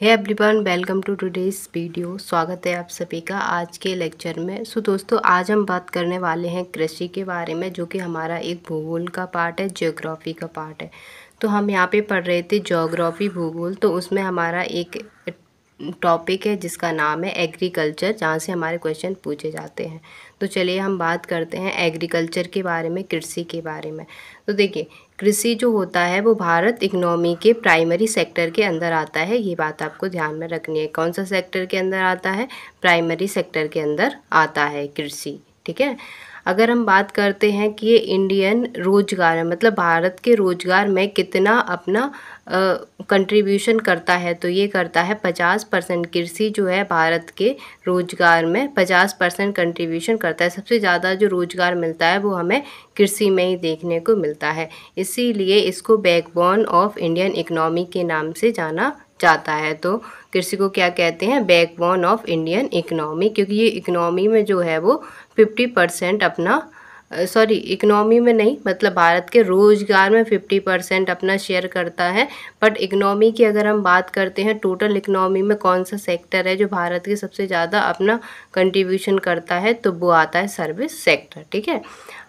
hey everyone welcome to today's video स्वागत है आप सभी का आज के लेक्चर में सो so, दोस्तों आज हम बात करने वाले हैं कृषि के बारे में जो कि हमारा एक भूगोल का पार्ट है ज्योग्राफी का पार्ट है तो हम यहाँ पे पढ़ रहे थे ज्योग्राफी भूगोल तो उसमें हमारा एक टॉपिक है जिसका नाम है एग्रीकल्चर जहाँ से हमारे क्वेश्चन पूछे जाते हैं तो चलिए हम बात करते हैं एग्रीकल्चर के बारे में कृषि के बारे में तो देखिए कृषि जो होता है वो भारत इकनॉमी के प्राइमरी सेक्टर के अंदर आता है ये बात आपको ध्यान में रखनी है कौन सा सेक्टर के अंदर आता है प्राइमरी सेक्टर के अंदर आता है कृषि ठीक है अगर हम बात करते हैं कि ये इंडियन रोजगार है मतलब भारत के रोजगार में कितना अपना कंट्रीब्यूशन करता है तो ये करता है पचास परसेंट कृषि जो है भारत के रोज़गार में पचास परसेंट कंट्रीब्यूशन करता है सबसे ज़्यादा जो रोज़गार मिलता है वो हमें कृषि में ही देखने को मिलता है इसीलिए इसको बैकबोन ऑफ इंडियन इकनॉमी के नाम से जाना जाता है तो कृषि को क्या कहते हैं बैकबोन ऑफ इंडियन इकनॉमी क्योंकि ये इकनॉमी में जो है वो फिफ्टी परसेंट अपना सॉरी इकनॉमी में नहीं मतलब भारत के रोज़गार में फिफ्टी परसेंट अपना शेयर करता है बट इकनॉमी की अगर हम बात करते हैं टोटल इकनॉमी में कौन सा सेक्टर है जो भारत के सबसे ज़्यादा अपना कंट्रीब्यूशन करता है तो वो आता है सर्विस सेक्टर ठीक है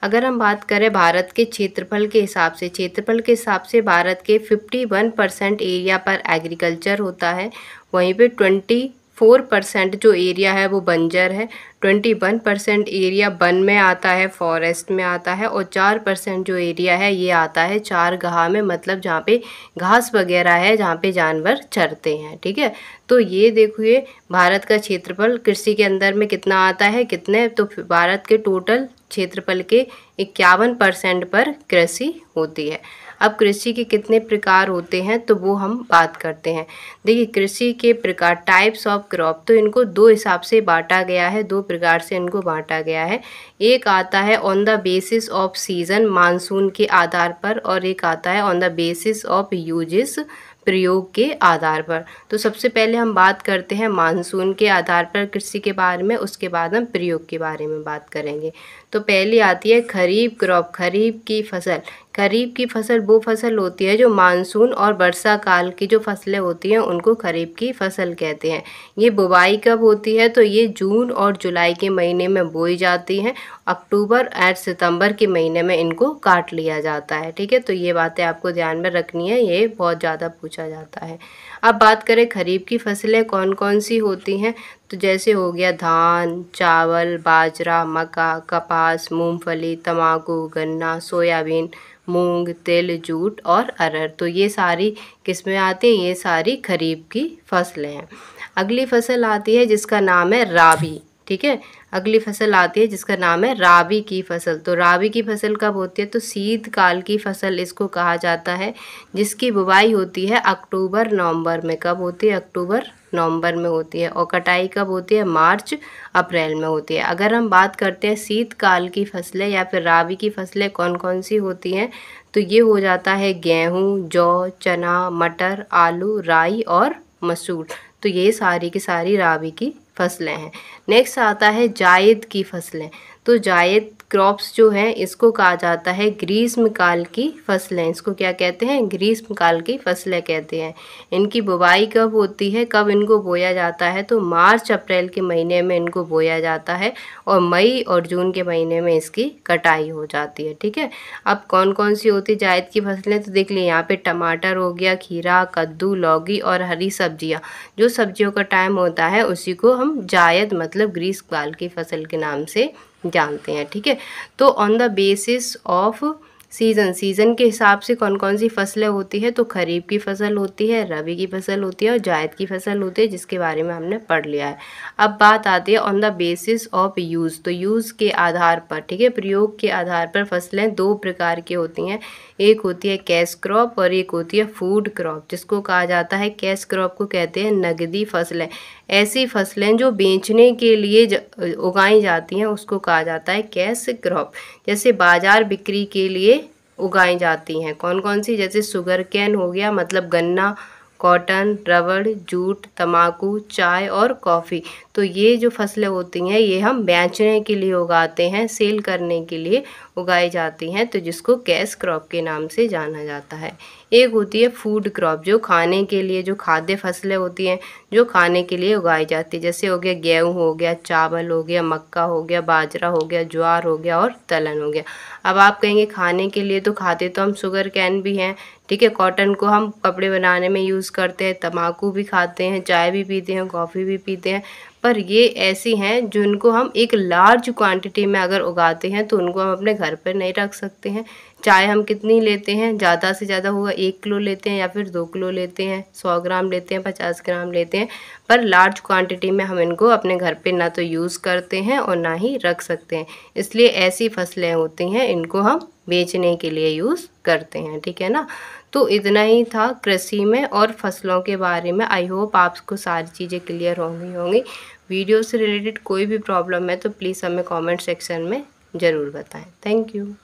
अगर हम बात करें भारत के क्षेत्रफल के हिसाब से क्षेत्रफल के हिसाब से भारत के फिफ्टी वन परसेंट एरिया पर एग्रीकल्चर होता है वहीं पर ट्वेंटी फोर परसेंट जो एरिया है वो बंजर है twenty one percent area one में आता है फॉरेस्ट में आता है और चार परसेंट जो एरिया है ये आता है चार गहा में मतलब जहाँ पे घास वगैरह है जहाँ पे जानवर चरते हैं ठीक है तो ये देखिए भारत का क्षेत्रफल कृषि के अंदर में कितना आता है कितने तो भारत के टोटल क्षेत्रफल के इक्यावन परसेंट पर कृषि होती है अब कृषि के कितने प्रकार होते हैं तो वो हम बात करते हैं देखिए कृषि के प्रकार टाइप्स ऑफ क्रॉप तो इनको दो हिसाब से बांटा गया है दो प्रकार से इनको बांटा गया है एक आता है on the basis of season monsoon के आधार पर और एक आता है on the basis of uses प्रयोग के आधार पर तो सबसे पहले हम बात करते हैं मानसून के आधार पर कृषि के बारे में उसके बाद हम प्रयोग के बारे में बात करेंगे तो पहली आती है खरीफ क्रॉप खरीफ की फसल खरीफ की फसल वो फसल होती है जो मानसून और वर्षा काल की जो फसलें होती हैं उनको खरीफ की फसल कहते हैं ये बुवाई कब होती है तो ये जून और जुलाई के महीने में बोई जाती हैं अक्टूबर एंड सितंबर के महीने में इनको काट लिया जाता है ठीक है तो ये बातें आपको ध्यान में रखनी है ये बहुत ज़्यादा पूछा जाता है अब बात करें खरीफ की फसलें कौन कौन सी होती हैं तो जैसे हो गया धान चावल बाजरा मक्का कपास मूंगफली तम्बाकू गन्ना सोयाबीन मूंग तिल जूट और अरहर तो ये सारी किस्में आती हैं ये सारी खरीफ की फसलें हैं अगली फसल आती है जिसका नाम है राबी ठीक है अगली फसल आती है जिसका नाम है रावी की फसल तो रावी की फसल कब होती है तो शीतकाल की फसल इसको कहा जाता है जिसकी बुवाई होती है अक्टूबर नवंबर में कब होती है अक्टूबर नवंबर में होती है और कटाई कब होती है मार्च अप्रैल में होती है अगर हम बात करते हैं शीतकाल की फसलें या फिर रावी की फसलें कौन कौन सी होती हैं तो ये हो जाता है गेहूँ जौ चना मटर आलू राई और मसूर तो ये सारी की सारी रावी की फसलें हैं नेक्स्ट आता है जायद की फसलें तो जायद क्रॉप्स जो हैं इसको कहा जाता है ग्रीष्म काल की फसलें इसको क्या कहते हैं ग्रीष्म काल की फसलें कहते हैं इनकी बुवाई कब होती है कब इनको बोया जाता है तो मार्च अप्रैल के महीने में इनको बोया जाता है और मई और जून के महीने में इसकी कटाई हो जाती है ठीक है अब कौन कौन सी होती है जायद की फसलें तो देख लीजिए यहाँ पर टमाटर हो गया खीरा कद्दू लौकी और हरी सब्जियाँ जो सब्जियों का टाइम होता है उसी को हम जायद मतलब ग्रीष्म काल की फसल के नाम से जानते हैं ठीक है तो on the basis of season season के हिसाब से कौन कौन सी फसलें होती है तो खरीफ की फसल होती है रबी की फसल होती है और जायद की फसल होती है जिसके बारे में हमने पढ़ लिया है अब बात आती है on the basis of use तो यूज़ के आधार पर ठीक है प्रयोग के आधार पर फसलें दो प्रकार की होती हैं एक होती है कैश क्रॉप और एक होती है फूड क्रॉप जिसको कहा जाता है कैश क्रॉप को कहते हैं नगदी फसलें ऐसी फसलें जो बेचने के लिए उगाई जाती हैं उसको कहा जाता है कैश क्रॉप जैसे बाजार बिक्री के लिए उगाई जाती हैं कौन कौन सी जैसे सुगर कैन हो गया मतलब गन्ना कॉटन रबड़ जूट तम्बाकू चाय और कॉफ़ी तो ये जो फसलें होती हैं ये हम बेचने के लिए उगाते हैं सेल करने के लिए उगाई जाती हैं तो जिसको कैश क्रॉप के नाम से जाना जाता है एक होती है फूड क्रॉप जो खाने के लिए जो खाद्य फसलें होती हैं जो खाने के लिए उगाई जाती है जैसे हो गया गेहूँ हो गया चावल हो गया मक्का हो गया बाजरा हो गया ज्वार हो गया और तलन हो गया अब आप कहेंगे खाने के लिए तो खाते तो हम शुगर कैन भी हैं ठीक है कॉटन को हम कपड़े बनाने में यूज़ करते हैं तम्बाकू भी खाते हैं चाय भी पीते हैं कॉफ़ी भी पीते हैं पर ये ऐसी हैं जिनको हम एक लार्ज क्वांटिटी में अगर उगाते हैं तो उनको हम अपने घर पर नहीं रख सकते हैं चाय हम कितनी लेते हैं ज़्यादा से ज़्यादा होगा एक किलो लेते हैं या फिर दो किलो लेते हैं सौ ग्राम लेते हैं पचास ग्राम लेते हैं पर लार्ज क्वांटिटी में हम इनको अपने घर पे ना तो यूज़ करते हैं और ना ही रख सकते हैं इसलिए ऐसी फसलें होती हैं इनको हम बेचने के लिए यूज़ करते हैं ठीक है ना तो इतना ही था कृषि में और फसलों के बारे में आई होप आपको सारी चीज़ें क्लियर होंगी होंगी वीडियो से रिलेटेड कोई भी प्रॉब्लम है तो प्लीज़ हमें कॉमेंट सेक्शन में ज़रूर बताएँ थैंक यू